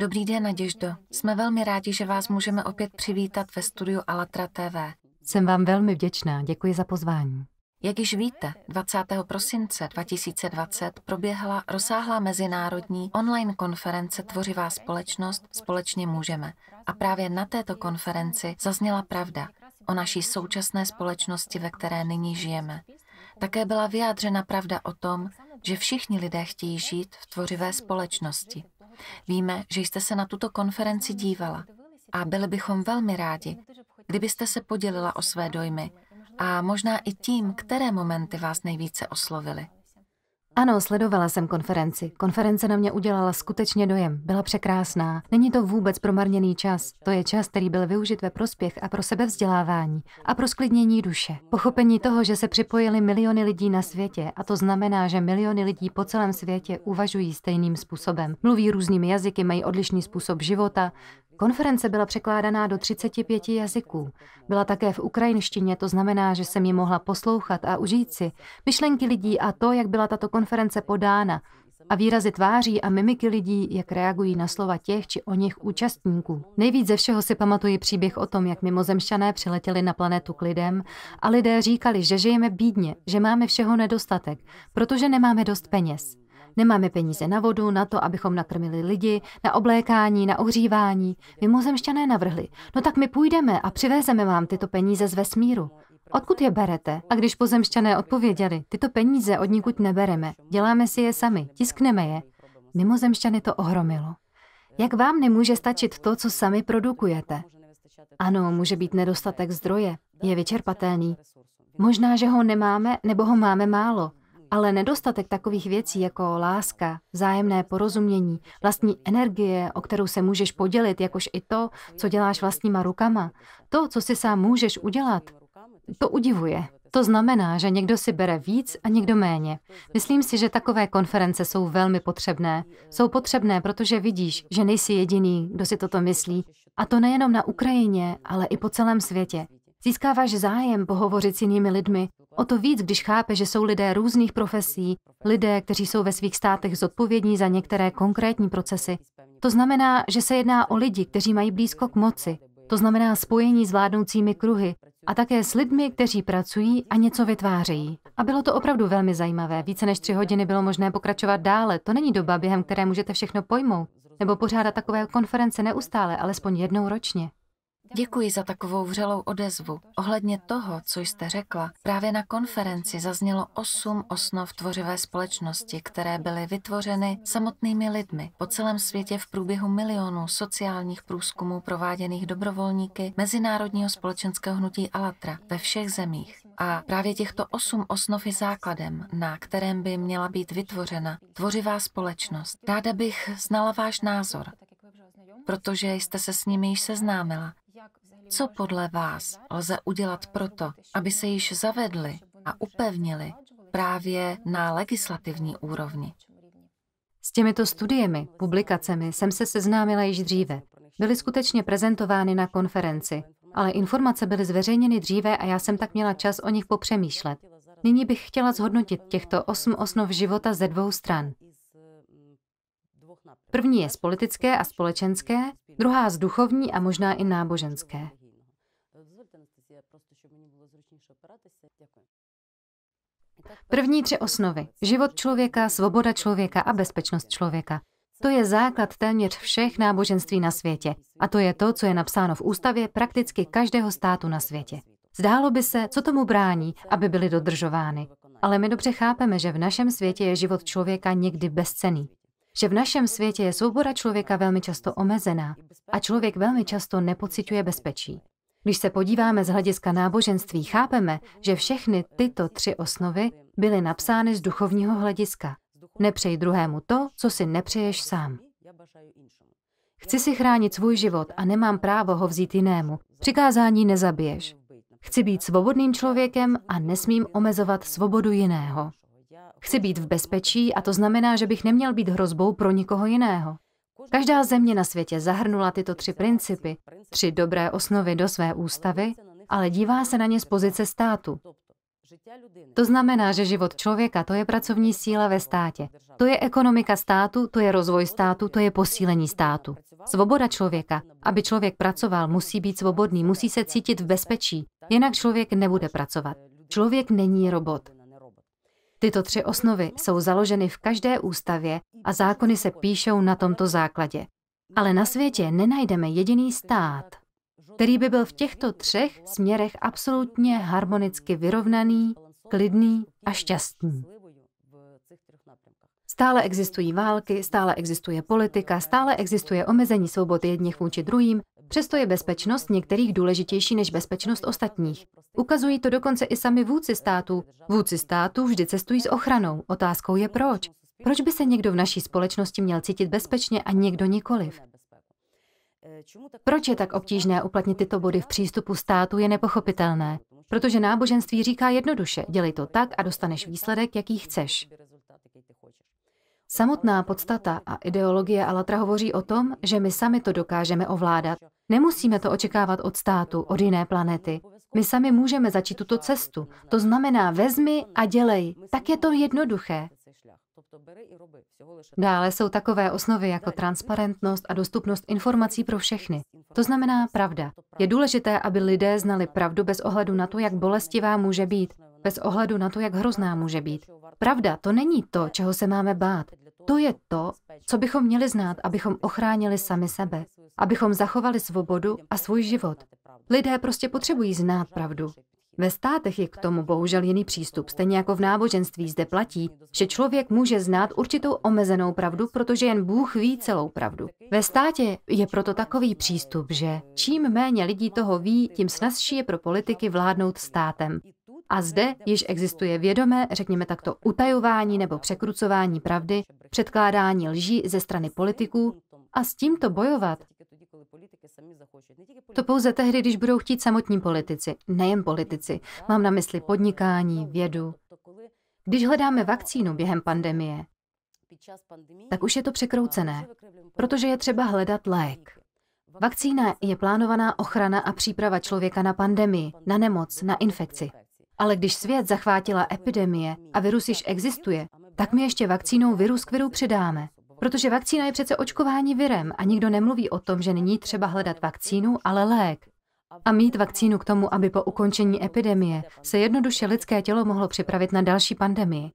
Dobrý den, Naděždo. Jsme velmi rádi, že vás můžeme opět přivítat ve studiu Alatra TV. Jsem vám velmi vděčná, děkuji za pozvání. Jak již víte, 20. prosince 2020 proběhla rozsáhlá mezinárodní online konference Tvořivá společnost Společně můžeme. A právě na této konferenci zazněla pravda o naší současné společnosti, ve které nyní žijeme. Také byla vyjádřena pravda o tom, že všichni lidé chtějí žít v tvořivé společnosti. Víme, že jste se na tuto konferenci dívala a byli bychom velmi rádi, kdybyste se podělila o své dojmy a možná i tím, které momenty vás nejvíce oslovily. Ano, sledovala jsem konferenci. Konference na mě udělala skutečně dojem. Byla překrásná. Není to vůbec promarněný čas. To je čas, který byl využit ve prospěch a pro sebevzdělávání a pro sklidnění duše. Pochopení toho, že se připojili miliony lidí na světě a to znamená, že miliony lidí po celém světě uvažují stejným způsobem. Mluví různými jazyky, mají odlišný způsob života, Konference byla překládaná do 35 jazyků. Byla také v ukrajinštině, to znamená, že jsem ji mohla poslouchat a užít si myšlenky lidí a to, jak byla tato konference podána, a výrazy tváří a mimiky lidí, jak reagují na slova těch či o nich účastníků. Nejvíc ze všeho si pamatuji příběh o tom, jak mimozemšťané přiletěli na planetu k lidem a lidé říkali, že žijeme bídně, že máme všeho nedostatek, protože nemáme dost peněz. Nemáme peníze na vodu, na to, abychom nakrmili lidi, na oblékání, na ohřívání. Mimozemšťané navrhli, no tak my půjdeme a přivezeme vám tyto peníze z vesmíru. Odkud je berete? A když pozemšťané odpověděli, tyto peníze od nikud nebereme, děláme si je sami, tiskneme je. Mimozemšťany to ohromilo. Jak vám nemůže stačit to, co sami produkujete? Ano, může být nedostatek zdroje, je vyčerpatelný. Možná, že ho nemáme, nebo ho máme málo. Ale nedostatek takových věcí jako láska, vzájemné porozumění, vlastní energie, o kterou se můžeš podělit, jakož i to, co děláš vlastníma rukama, to, co si sám můžeš udělat, to udivuje. To znamená, že někdo si bere víc a někdo méně. Myslím si, že takové konference jsou velmi potřebné. Jsou potřebné, protože vidíš, že nejsi jediný, kdo si toto myslí. A to nejenom na Ukrajině, ale i po celém světě. Získáváš zájem pohovořit s jinými lidmi, O to víc, když chápe, že jsou lidé různých profesí, lidé, kteří jsou ve svých státech zodpovědní za některé konkrétní procesy. To znamená, že se jedná o lidi, kteří mají blízko k moci. To znamená spojení s vládnoucími kruhy a také s lidmi, kteří pracují a něco vytvářejí. A bylo to opravdu velmi zajímavé. Více než tři hodiny bylo možné pokračovat dále. To není doba, během které můžete všechno pojmout. Nebo pořádat takové konference neustále, alespoň jednou ročně. Děkuji za takovou vřelou odezvu. Ohledně toho, co jste řekla, právě na konferenci zaznělo osm osnov tvořivé společnosti, které byly vytvořeny samotnými lidmi po celém světě v průběhu milionů sociálních průzkumů prováděných dobrovolníky Mezinárodního společenského hnutí Alatra ve všech zemích. A právě těchto osm osnov je základem, na kterém by měla být vytvořena tvořivá společnost. Ráda bych znala váš názor, protože jste se s nimi již seznámila. Co podle vás lze udělat proto, aby se již zavedly a upevnili právě na legislativní úrovni? S těmito studiemi, publikacemi jsem se seznámila již dříve. Byly skutečně prezentovány na konferenci, ale informace byly zveřejněny dříve a já jsem tak měla čas o nich popřemýšlet. Nyní bych chtěla zhodnotit těchto osm osnov života ze dvou stran. První je z politické a společenské, druhá z duchovní a možná i náboženské. První tři osnovy. Život člověka, svoboda člověka a bezpečnost člověka. To je základ téměř všech náboženství na světě. A to je to, co je napsáno v ústavě prakticky každého státu na světě. Zdálo by se, co tomu brání, aby byly dodržovány. Ale my dobře chápeme, že v našem světě je život člověka někdy bezcený. Že v našem světě je svoboda člověka velmi často omezená a člověk velmi často nepociťuje bezpečí. Když se podíváme z hlediska náboženství, chápeme, že všechny tyto tři osnovy byly napsány z duchovního hlediska. Nepřej druhému to, co si nepřeješ sám. Chci si chránit svůj život a nemám právo ho vzít jinému. Přikázání nezabiješ. Chci být svobodným člověkem a nesmím omezovat svobodu jiného. Chci být v bezpečí a to znamená, že bych neměl být hrozbou pro nikoho jiného. Každá země na světě zahrnula tyto tři principy, tři dobré osnovy do své ústavy, ale dívá se na ně z pozice státu. To znamená, že život člověka to je pracovní síla ve státě. To je ekonomika státu, to je rozvoj státu, to je posílení státu. Svoboda člověka. Aby člověk pracoval, musí být svobodný, musí se cítit v bezpečí, jinak člověk nebude pracovat. Člověk není robot. Tyto tři osnovy jsou založeny v každé ústavě a zákony se píšou na tomto základě. Ale na světě nenajdeme jediný stát, který by byl v těchto třech směrech absolutně harmonicky vyrovnaný, klidný a šťastný. Stále existují války, stále existuje politika, stále existuje omezení svobody jedněch vůči druhým, Přesto je bezpečnost některých důležitější než bezpečnost ostatních. Ukazují to dokonce i sami vůdci států. Vůdci států vždy cestují s ochranou. Otázkou je proč. Proč by se někdo v naší společnosti měl cítit bezpečně a někdo nikoliv? Proč je tak obtížné uplatnit tyto body v přístupu státu, je nepochopitelné. Protože náboženství říká jednoduše, dělej to tak a dostaneš výsledek, jaký chceš. Samotná podstata a ideologie Alatra hovoří o tom, že my sami to dokážeme ovládat. Nemusíme to očekávat od státu, od jiné planety. My sami můžeme začít tuto cestu. To znamená, vezmi a dělej. Tak je to jednoduché. Dále jsou takové osnovy jako transparentnost a dostupnost informací pro všechny. To znamená pravda. Je důležité, aby lidé znali pravdu bez ohledu na to, jak bolestivá může být bez ohledu na to, jak hrozná může být. Pravda, to není to, čeho se máme bát. To je to, co bychom měli znát, abychom ochránili sami sebe, abychom zachovali svobodu a svůj život. Lidé prostě potřebují znát pravdu. Ve státech je k tomu bohužel jiný přístup. Stejně jako v náboženství zde platí, že člověk může znát určitou omezenou pravdu, protože jen Bůh ví celou pravdu. Ve státě je proto takový přístup, že čím méně lidí toho ví, tím snazší je pro politiky vládnout státem. A zde již existuje vědomé, řekněme takto, utajování nebo překrucování pravdy, předkládání lží ze strany politiků a s tímto bojovat. To pouze tehdy, když budou chtít samotní politici, nejen politici. Mám na mysli podnikání, vědu. Když hledáme vakcínu během pandemie, tak už je to překroucené, protože je třeba hledat lék. Vakcína je plánovaná ochrana a příprava člověka na pandemii, na nemoc, na infekci. Ale když svět zachvátila epidemie a virus již existuje, tak my ještě vakcínou virus k viru přidáme. Protože vakcína je přece očkování virem a nikdo nemluví o tom, že není třeba hledat vakcínu, ale lék. A mít vakcínu k tomu, aby po ukončení epidemie se jednoduše lidské tělo mohlo připravit na další pandemii.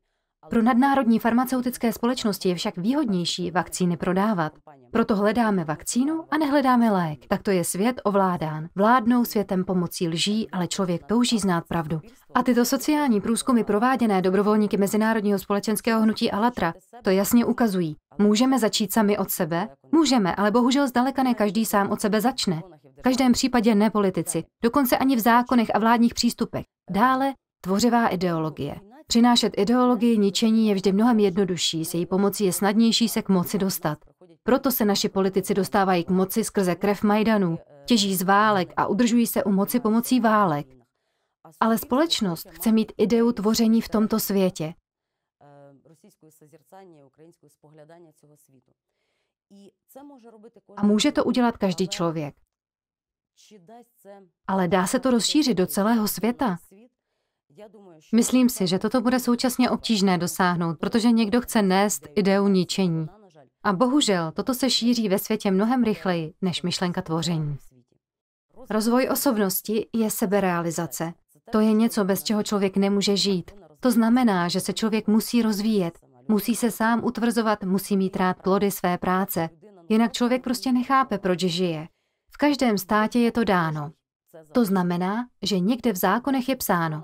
Pro nadnárodní farmaceutické společnosti je však výhodnější vakcíny prodávat. Proto hledáme vakcínu a nehledáme lék. Tak to je svět ovládán. Vládnou světem pomocí lží, ale člověk touží znát pravdu. A tyto sociální průzkumy prováděné dobrovolníky Mezinárodního společenského hnutí Alatra to jasně ukazují. Můžeme začít sami od sebe? Můžeme, ale bohužel zdaleka ne každý sám od sebe začne. V každém případě ne politici, dokonce ani v zákonech a vládních přístupech. Dále tvořivá ideologie. Přinášet ideologii ničení je vždy mnohem jednodušší, s její pomocí je snadnější se k moci dostat. Proto se naši politici dostávají k moci skrze krev Majdanů, těží z válek a udržují se u moci pomocí válek. Ale společnost chce mít ideu tvoření v tomto světě. A může to udělat každý člověk. Ale dá se to rozšířit do celého světa. Myslím si, že toto bude současně obtížné dosáhnout, protože někdo chce nést ideu ničení. A bohužel toto se šíří ve světě mnohem rychleji než myšlenka tvoření. Rozvoj osobnosti je seberealizace. To je něco, bez čeho člověk nemůže žít. To znamená, že se člověk musí rozvíjet, musí se sám utvrzovat, musí mít rád plody své práce. Jinak člověk prostě nechápe, proč žije. V každém státě je to dáno. To znamená, že někde v zákonech je psáno,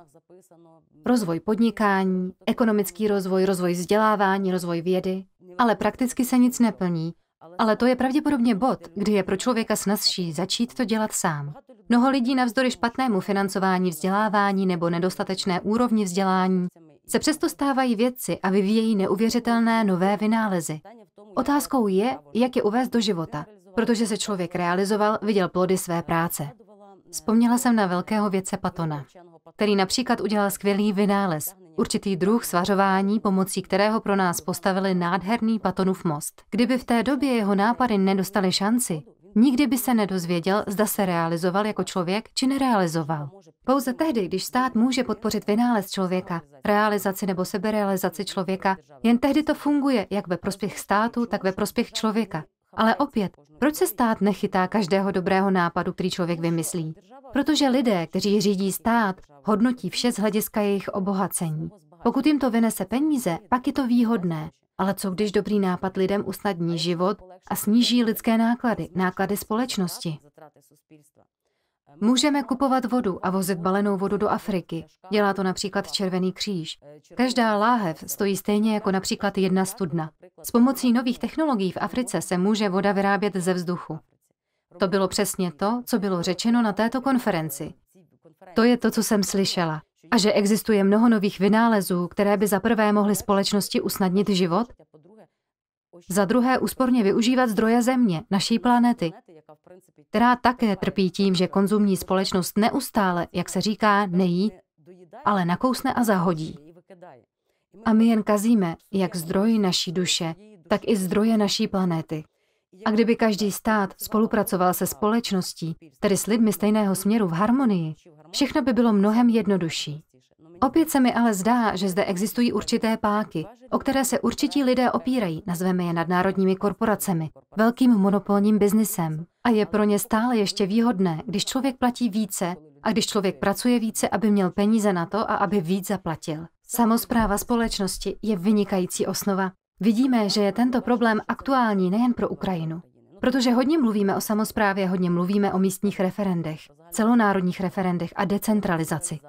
Rozvoj podnikání, ekonomický rozvoj, rozvoj vzdělávání, rozvoj vědy, ale prakticky se nic neplní. Ale to je pravděpodobně bod, kdy je pro člověka snazší začít to dělat sám. Mnoho lidí navzdory špatnému financování vzdělávání nebo nedostatečné úrovni vzdělání se přesto stávají vědci a vyvíjejí neuvěřitelné nové vynálezy. Otázkou je, jak je uvést do života, protože se člověk realizoval, viděl plody své práce. Vzpomněla jsem na velkého vědce Patona který například udělal skvělý vynález, určitý druh svařování, pomocí kterého pro nás postavili nádherný Patonův most. Kdyby v té době jeho nápady nedostaly šanci, nikdy by se nedozvěděl, zda se realizoval jako člověk či nerealizoval. Pouze tehdy, když stát může podpořit vynález člověka, realizaci nebo seberealizaci člověka, jen tehdy to funguje jak ve prospěch státu, tak ve prospěch člověka. Ale opět, proč se stát nechytá každého dobrého nápadu, který člověk vymyslí? Protože lidé, kteří řídí stát, hodnotí vše z hlediska jejich obohacení. Pokud jim to vynese peníze, pak je to výhodné. Ale co když dobrý nápad lidem usnadní život a sníží lidské náklady, náklady společnosti? Můžeme kupovat vodu a vozit balenou vodu do Afriky. Dělá to například Červený kříž. Každá láhev stojí stejně jako například jedna studna. S pomocí nových technologií v Africe se může voda vyrábět ze vzduchu. To bylo přesně to, co bylo řečeno na této konferenci. To je to, co jsem slyšela. A že existuje mnoho nových vynálezů, které by zaprvé mohly společnosti usnadnit život za druhé úsporně využívat zdroje Země, naší planety, která také trpí tím, že konzumní společnost neustále, jak se říká, nejí, ale nakousne a zahodí. A my jen kazíme jak zdroj naší duše, tak i zdroje naší planety. A kdyby každý stát spolupracoval se společností, tedy s lidmi stejného směru v harmonii, všechno by bylo mnohem jednodušší. Opět se mi ale zdá, že zde existují určité páky, o které se určití lidé opírají, nazveme je nadnárodními korporacemi, velkým monopolním biznisem. A je pro ně stále ještě výhodné, když člověk platí více a když člověk pracuje více, aby měl peníze na to a aby víc zaplatil. Samozpráva společnosti je vynikající osnova. Vidíme, že je tento problém aktuální nejen pro Ukrajinu. Protože hodně mluvíme o samozprávě, hodně mluvíme o místních referendech, celonárodních referendech a decentralizaci.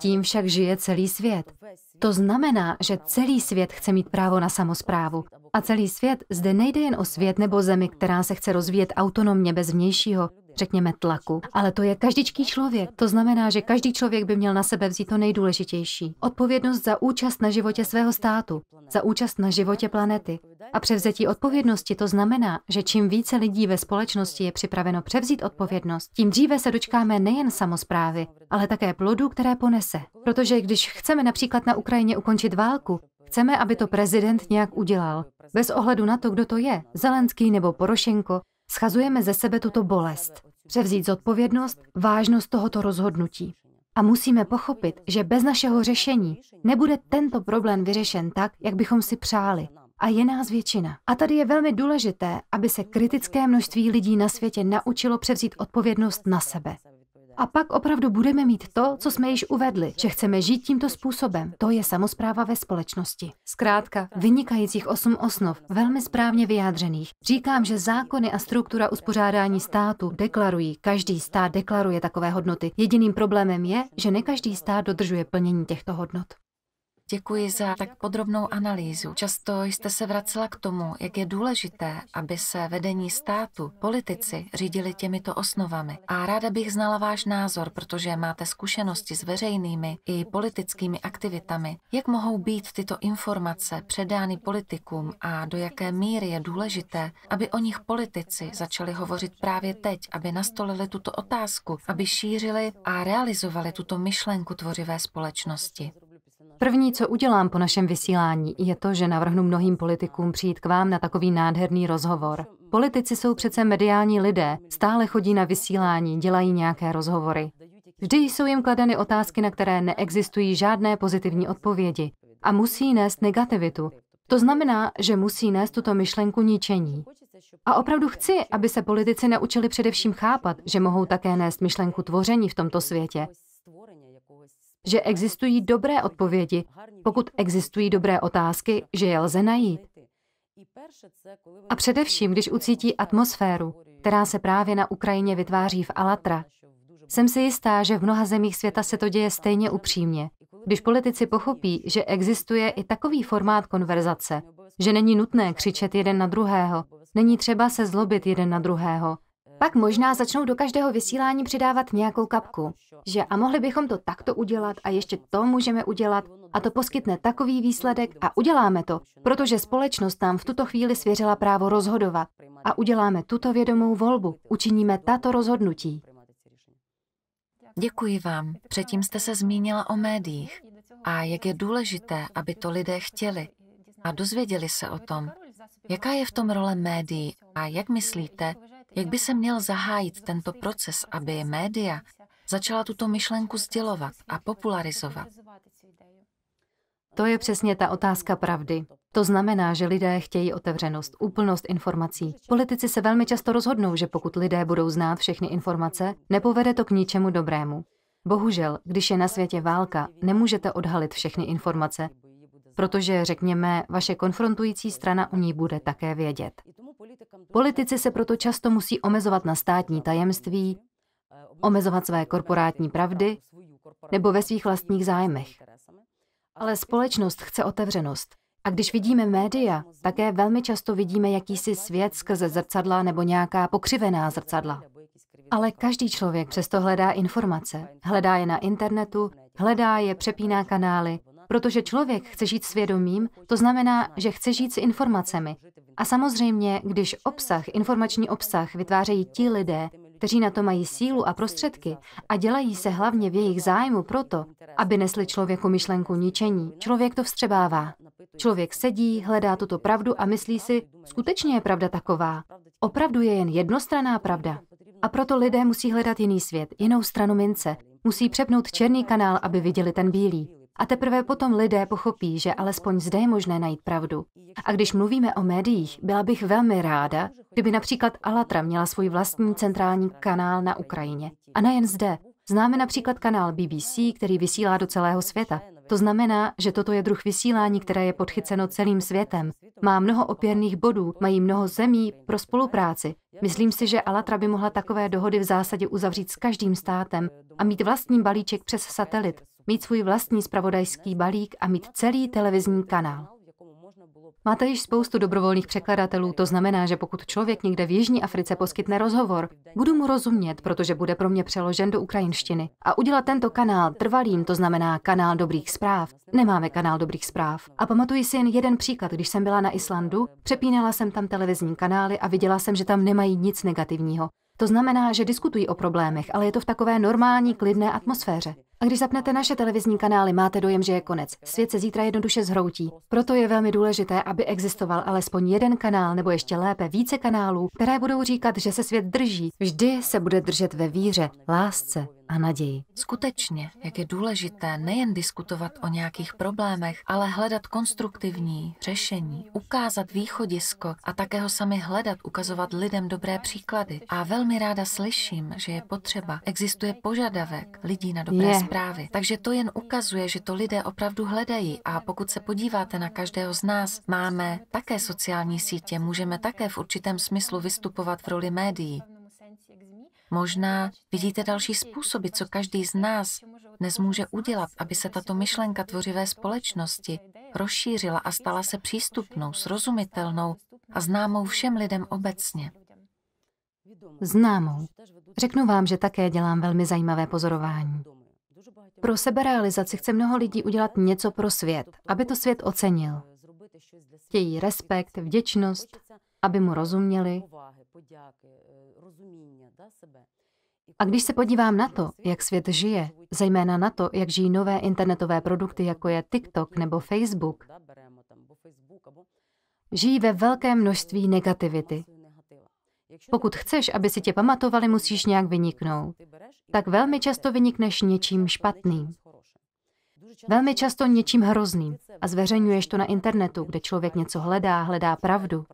Tím však žije celý svět. To znamená, že celý svět chce mít právo na samozprávu. A celý svět zde nejde jen o svět nebo zemi, která se chce rozvíjet autonomně bez vnějšího, řekněme, tlaku, ale to je každičký člověk. To znamená, že každý člověk by měl na sebe vzít to nejdůležitější. Odpovědnost za účast na životě svého státu, za účast na životě planety. A převzetí odpovědnosti to znamená, že čím více lidí ve společnosti je připraveno převzít odpovědnost, tím dříve se dočkáme nejen samozprávy, ale také plodů, které ponese. Protože když chceme například na Ukrajině ukončit válku, chceme, aby to prezident nějak udělal. Bez ohledu na to, kdo to je, Zelenský nebo Porošenko, schazujeme ze sebe tuto bolest převzít zodpovědnost, vážnost tohoto rozhodnutí. A musíme pochopit, že bez našeho řešení nebude tento problém vyřešen tak, jak bychom si přáli. A je nás většina. A tady je velmi důležité, aby se kritické množství lidí na světě naučilo převzít odpovědnost na sebe. A pak opravdu budeme mít to, co jsme již uvedli, že chceme žít tímto způsobem. To je samozpráva ve společnosti. Zkrátka, vynikajících osm osnov, velmi správně vyjádřených. Říkám, že zákony a struktura uspořádání státu deklarují, každý stát deklaruje takové hodnoty. Jediným problémem je, že ne každý stát dodržuje plnění těchto hodnot. Děkuji za tak podrobnou analýzu. Často jste se vracela k tomu, jak je důležité, aby se vedení státu, politici řídili těmito osnovami. A ráda bych znala váš názor, protože máte zkušenosti s veřejnými i politickými aktivitami. Jak mohou být tyto informace předány politikům a do jaké míry je důležité, aby o nich politici začali hovořit právě teď, aby nastolili tuto otázku, aby šířili a realizovali tuto myšlenku tvořivé společnosti? První, co udělám po našem vysílání, je to, že navrhnu mnohým politikům přijít k vám na takový nádherný rozhovor. Politici jsou přece mediální lidé, stále chodí na vysílání, dělají nějaké rozhovory. Vždy jsou jim kladeny otázky, na které neexistují žádné pozitivní odpovědi a musí nést negativitu. To znamená, že musí nést tuto myšlenku ničení. A opravdu chci, aby se politici naučili především chápat, že mohou také nést myšlenku tvoření v tomto světě, že existují dobré odpovědi, pokud existují dobré otázky, že je lze najít. A především, když ucítí atmosféru, která se právě na Ukrajině vytváří v Alatra. Jsem si jistá, že v mnoha zemích světa se to děje stejně upřímně. Když politici pochopí, že existuje i takový formát konverzace, že není nutné křičet jeden na druhého, není třeba se zlobit jeden na druhého, pak možná začnou do každého vysílání přidávat nějakou kapku. Že a mohli bychom to takto udělat a ještě to můžeme udělat a to poskytne takový výsledek a uděláme to, protože společnost nám v tuto chvíli svěřila právo rozhodovat a uděláme tuto vědomou volbu, učiníme tato rozhodnutí. Děkuji vám. Předtím jste se zmínila o médiích a jak je důležité, aby to lidé chtěli a dozvěděli se o tom. Jaká je v tom role médií a jak myslíte, jak by se měl zahájit tento proces, aby média začala tuto myšlenku sdělovat a popularizovat? To je přesně ta otázka pravdy. To znamená, že lidé chtějí otevřenost, úplnost informací. Politici se velmi často rozhodnou, že pokud lidé budou znát všechny informace, nepovede to k ničemu dobrému. Bohužel, když je na světě válka, nemůžete odhalit všechny informace, protože, řekněme, vaše konfrontující strana o ní bude také vědět. Politici se proto často musí omezovat na státní tajemství, omezovat své korporátní pravdy nebo ve svých vlastních zájmech. Ale společnost chce otevřenost. A když vidíme média, také velmi často vidíme jakýsi svět skrze zrcadla nebo nějaká pokřivená zrcadla. Ale každý člověk přesto hledá informace. Hledá je na internetu, hledá je, přepíná kanály Protože člověk chce žít svědomím, to znamená, že chce žít s informacemi. A samozřejmě, když obsah, informační obsah vytvářejí ti lidé, kteří na to mají sílu a prostředky a dělají se hlavně v jejich zájmu proto, aby nesli člověku myšlenku ničení, člověk to vstřebává. Člověk sedí, hledá tuto pravdu a myslí si, skutečně je pravda taková. Opravdu je jen jednostraná pravda. A proto lidé musí hledat jiný svět, jinou stranu mince. Musí přepnout černý kanál, aby viděli ten bílý. A teprve potom lidé pochopí, že alespoň zde je možné najít pravdu. A když mluvíme o médiích, byla bych velmi ráda, kdyby například Alatra měla svůj vlastní centrální kanál na Ukrajině. A nejen zde. Známe například kanál BBC, který vysílá do celého světa. To znamená, že toto je druh vysílání, které je podchyceno celým světem. Má mnoho opěrných bodů, mají mnoho zemí pro spolupráci. Myslím si, že Alatra by mohla takové dohody v zásadě uzavřít s každým státem a mít vlastní balíček přes satelit mít svůj vlastní spravodajský balík a mít celý televizní kanál. Máte již spoustu dobrovolných překladatelů, to znamená, že pokud člověk někde v Jižní Africe poskytne rozhovor, budu mu rozumět, protože bude pro mě přeložen do ukrajinštiny. A udělat tento kanál trvalým, to znamená kanál dobrých zpráv. Nemáme kanál dobrých zpráv. A pamatuji si jen jeden příklad, když jsem byla na Islandu, přepínala jsem tam televizní kanály a viděla jsem, že tam nemají nic negativního. To znamená, že diskutují o problémech, ale je to v takové normální, klidné atmosféře. A když zapnete naše televizní kanály, máte dojem, že je konec. Svět se zítra jednoduše zhroutí. Proto je velmi důležité, aby existoval alespoň jeden kanál, nebo ještě lépe více kanálů, které budou říkat, že se svět drží. Vždy se bude držet ve víře, lásce, a naději. Skutečně, jak je důležité nejen diskutovat o nějakých problémech, ale hledat konstruktivní řešení, ukázat východisko a také ho sami hledat, ukazovat lidem dobré příklady. A velmi ráda slyším, že je potřeba, existuje požadavek lidí na dobré je. zprávy. Takže to jen ukazuje, že to lidé opravdu hledají. A pokud se podíváte na každého z nás, máme také sociální sítě, můžeme také v určitém smyslu vystupovat v roli médií. Možná vidíte další způsoby, co každý z nás dnes může udělat, aby se tato myšlenka tvořivé společnosti rozšířila a stala se přístupnou, srozumitelnou a známou všem lidem obecně. Známou. Řeknu vám, že také dělám velmi zajímavé pozorování. Pro seberealizaci chce mnoho lidí udělat něco pro svět, aby to svět ocenil. Chtějí respekt, vděčnost, aby mu rozuměli, a když se podívám na to, jak svět žije, zejména na to, jak žijí nové internetové produkty, jako je TikTok nebo Facebook, žijí ve velkém množství negativity. Pokud chceš, aby si tě pamatovali, musíš nějak vyniknout. Tak velmi často vynikneš něčím špatným. Velmi často něčím hrozným a zveřejňuješ to na internetu, kde člověk něco hledá, hledá pravdu,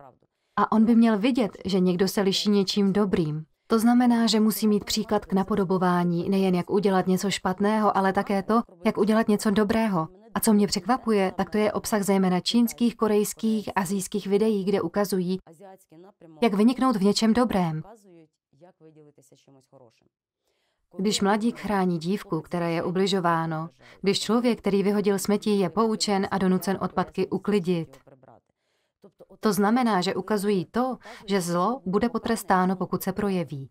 a on by měl vidět, že někdo se liší něčím dobrým. To znamená, že musí mít příklad k napodobování, nejen jak udělat něco špatného, ale také to, jak udělat něco dobrého. A co mě překvapuje, tak to je obsah zejména čínských, korejských, azijských videí, kde ukazují, jak vyniknout v něčem dobrém. Když mladík chrání dívku, která je ubližováno, když člověk, který vyhodil smetí, je poučen a donucen odpadky uklidit. To znamená, že ukazují to, že zlo bude potrestáno, pokud se projeví.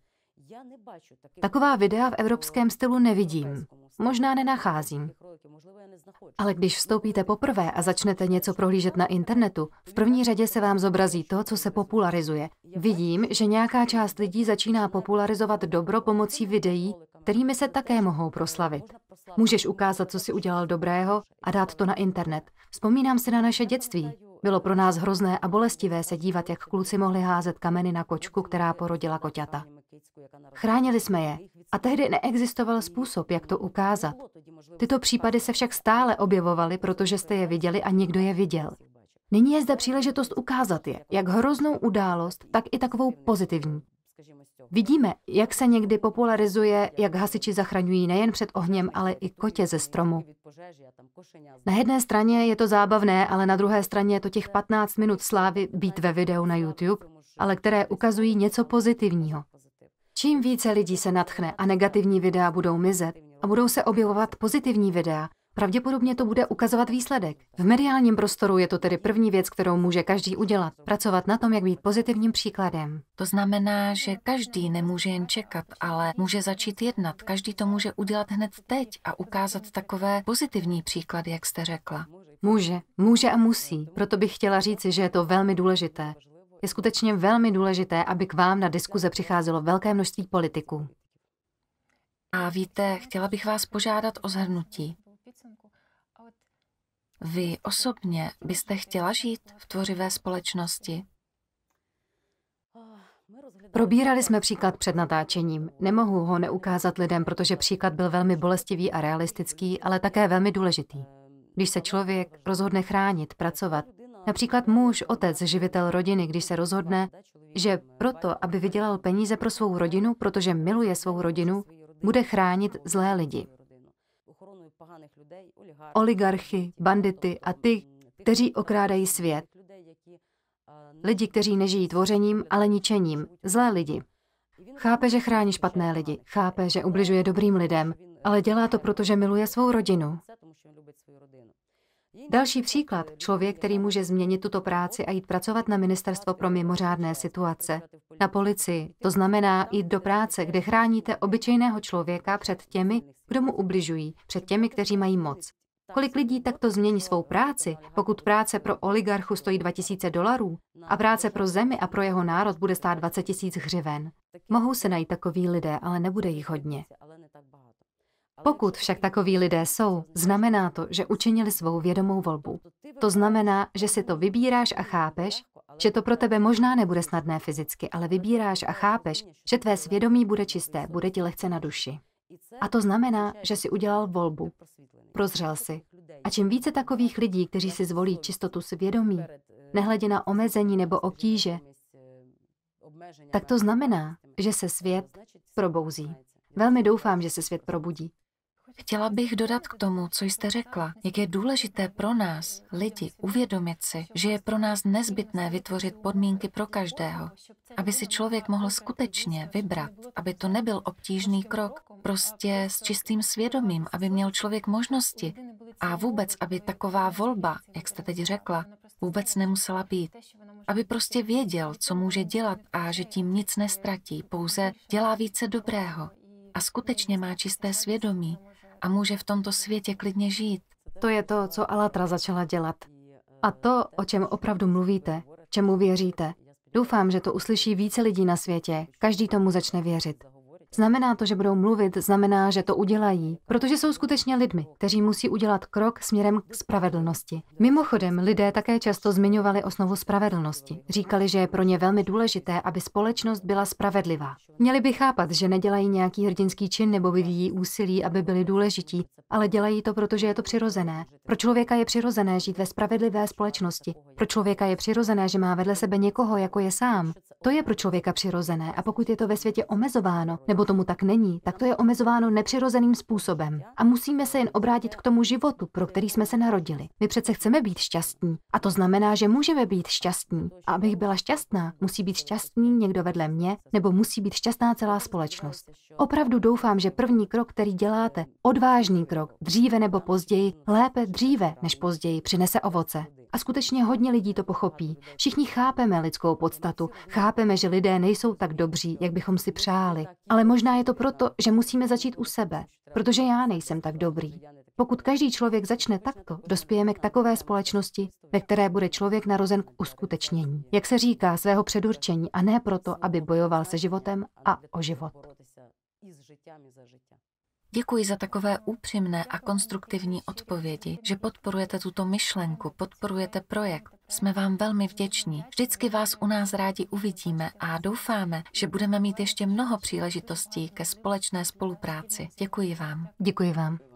Taková videa v evropském stylu nevidím, možná nenacházím. Ale když vstoupíte poprvé a začnete něco prohlížet na internetu, v první řadě se vám zobrazí to, co se popularizuje. Vidím, že nějaká část lidí začíná popularizovat dobro pomocí videí, kterými se také mohou proslavit. Můžeš ukázat, co si udělal dobrého a dát to na internet. Vzpomínám si na naše dětství. Bylo pro nás hrozné a bolestivé se dívat, jak kluci mohli házet kameny na kočku, která porodila koťata. Chránili jsme je a tehdy neexistoval způsob, jak to ukázat. Tyto případy se však stále objevovaly, protože jste je viděli a někdo je viděl. Nyní je zde příležitost ukázat je, jak hroznou událost, tak i takovou pozitivní, Vidíme, jak se někdy popularizuje, jak hasiči zachraňují nejen před ohněm, ale i kotě ze stromu. Na jedné straně je to zábavné, ale na druhé straně je to těch 15 minut slávy být ve videu na YouTube, ale které ukazují něco pozitivního. Čím více lidí se natchne a negativní videa budou mizet a budou se objevovat pozitivní videa, Pravděpodobně to bude ukazovat výsledek. V mediálním prostoru je to tedy první věc, kterou může každý udělat. Pracovat na tom, jak být pozitivním příkladem. To znamená, že každý nemůže jen čekat, ale může začít jednat. Každý to může udělat hned teď a ukázat takové pozitivní příklady, jak jste řekla. Může, může a musí. Proto bych chtěla říci, že je to velmi důležité. Je skutečně velmi důležité, aby k vám na diskuze přicházelo velké množství politiků. A víte, chtěla bych vás požádat o zhrnutí підсумку. А от vy osobně byste chtěla žít v tvořivé společnosti? Probírali jsme příklad před natáčením. Nemohu ho neukázat lidem, protože příklad byl velmi bolestivý a realistický, ale také velmi důležitý. Když se člověk rozhodne chránit, pracovat, například muž, otec, živitel rodiny, když se rozhodne, že proto, aby vydělal peníze pro svou rodinu, protože miluje svou rodinu, bude chránit zlé lidi oligarchy, bandity a ty, mm, kteří okrádají svět. Eh, lidi, kteří nežijí tvořením, ale ničením. Zlé lidi. Chápe, že chrání špatné lidi. Chápe, že ubližuje dobrým lidem. Ale dělá to, protože miluje svou rodinu. Další příklad. Člověk, který může změnit tuto práci a jít pracovat na Ministerstvo pro mimořádné situace. Na policii. To znamená jít do práce, kde chráníte obyčejného člověka před těmi, kdo mu ubližují, před těmi, kteří mají moc. Kolik lidí takto změní svou práci, pokud práce pro oligarchu stojí 2000 dolarů a práce pro zemi a pro jeho národ bude stát 20 000 hřiven? Mohou se najít takoví lidé, ale nebude jich hodně. Pokud však takoví lidé jsou, znamená to, že učinili svou vědomou volbu. To znamená, že si to vybíráš a chápeš, že to pro tebe možná nebude snadné fyzicky, ale vybíráš a chápeš, že tvé svědomí bude čisté, bude ti lehce na duši. A to znamená, že si udělal volbu. Prozřel si. A čím více takových lidí, kteří si zvolí čistotu svědomí, nehledě na omezení nebo obtíže, tak to znamená, že se svět probouzí. Velmi doufám, že se svět probudí. Chtěla bych dodat k tomu, co jste řekla, jak je důležité pro nás, lidi, uvědomit si, že je pro nás nezbytné vytvořit podmínky pro každého, aby si člověk mohl skutečně vybrat, aby to nebyl obtížný krok, prostě s čistým svědomím, aby měl člověk možnosti a vůbec, aby taková volba, jak jste teď řekla, vůbec nemusela být. Aby prostě věděl, co může dělat a že tím nic nestratí, pouze dělá více dobrého a skutečně má čisté svědomí, a může v tomto světě klidně žít. To je to, co Alatra začala dělat. A to, o čem opravdu mluvíte, čemu věříte. Doufám, že to uslyší více lidí na světě. Každý tomu začne věřit. Znamená to, že budou mluvit, znamená, že to udělají, protože jsou skutečně lidmi, kteří musí udělat krok směrem k spravedlnosti. Mimochodem, lidé také často zmiňovali osnovu spravedlnosti. Říkali, že je pro ně velmi důležité, aby společnost byla spravedlivá. Měli by chápat, že nedělají nějaký hrdinský čin nebo vyvíjí úsilí, aby byli důležití, ale dělají to, protože je to přirozené. Pro člověka je přirozené žít ve spravedlivé společnosti. Pro člověka je přirozené, že má vedle sebe někoho, jako je sám. To je pro člověka přirozené a pokud je to ve světě omezováno nebo tomu tak není, tak to je omezováno nepřirozeným způsobem a musíme se jen obrátit k tomu životu, pro který jsme se narodili. My přece chceme být šťastní a to znamená, že můžeme být šťastní. A abych byla šťastná, musí být šťastný někdo vedle mě nebo musí být šťastná celá společnost. Opravdu doufám, že první krok, který děláte, odvážný krok, dříve nebo později, lépe dříve než později, přinese ovoce. A skutečně hodně lidí to pochopí. Všichni chápeme lidskou podstatu, chápeme, že lidé nejsou tak dobří, jak bychom si přáli. Ale možná je to proto, že musíme začít u sebe, protože já nejsem tak dobrý. Pokud každý člověk začne takto, dospějeme k takové společnosti, ve které bude člověk narozen k uskutečnění. Jak se říká, svého předurčení a ne proto, aby bojoval se životem a o život. Děkuji za takové upřímné a konstruktivní odpovědi, že podporujete tuto myšlenku, podporujete projekt. Jsme vám velmi vděční. Vždycky vás u nás rádi uvidíme a doufáme, že budeme mít ještě mnoho příležitostí ke společné spolupráci. Děkuji vám. Děkuji vám.